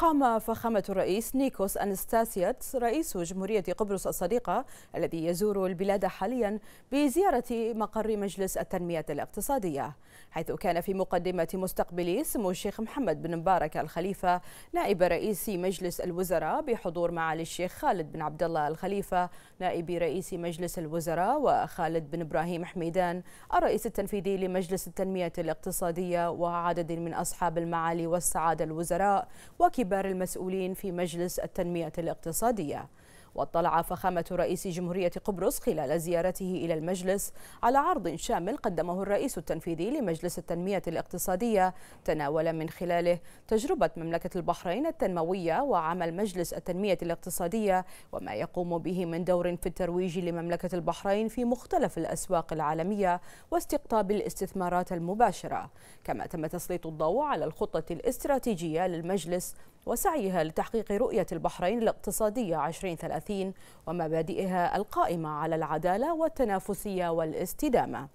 قام فخامة الرئيس نيكوس أنستاسيات رئيس جمهورية قبرص الصديقة الذي يزور البلاد حاليا بزيارة مقر مجلس التنمية الاقتصادية حيث كان في مقدمة مستقبلي سمو الشيخ محمد بن مبارك الخليفة نائب رئيس مجلس الوزراء بحضور معالي الشيخ خالد بن عبد الله الخليفة نائب رئيس مجلس الوزراء وخالد بن إبراهيم حميدان الرئيس التنفيذي لمجلس التنمية الاقتصادية وعدد من أصحاب المعالي والسعادة الوزراء وكبار كبار المسؤولين في مجلس التنمية الاقتصادية واطلع فخامة رئيس جمهورية قبرص خلال زيارته إلى المجلس على عرض شامل قدمه الرئيس التنفيذي لمجلس التنمية الاقتصادية تناول من خلاله تجربة مملكة البحرين التنموية وعمل مجلس التنمية الاقتصادية وما يقوم به من دور في الترويج لمملكة البحرين في مختلف الأسواق العالمية واستقطاب الاستثمارات المباشرة كما تم تسليط الضوء على الخطة الاستراتيجية للمجلس وسعيها لتحقيق رؤية البحرين الاقتصادية 2030 ومبادئها القائمة على العدالة والتنافسية والاستدامة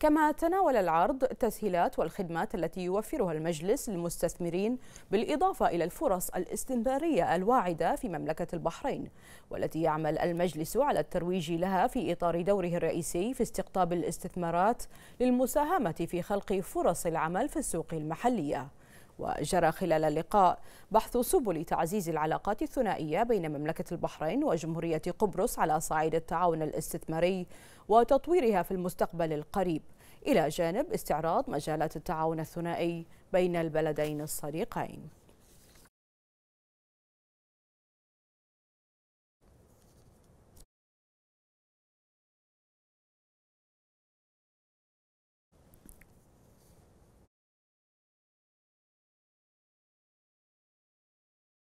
كما تناول العرض التسهيلات والخدمات التي يوفرها المجلس للمستثمرين بالإضافة إلى الفرص الاستثمارية الواعدة في مملكة البحرين والتي يعمل المجلس على الترويج لها في إطار دوره الرئيسي في استقطاب الاستثمارات للمساهمة في خلق فرص العمل في السوق المحلية وجرى خلال اللقاء بحث سبل تعزيز العلاقات الثنائية بين مملكة البحرين وجمهورية قبرص على صعيد التعاون الاستثماري وتطويرها في المستقبل القريب إلى جانب استعراض مجالات التعاون الثنائي بين البلدين الصديقين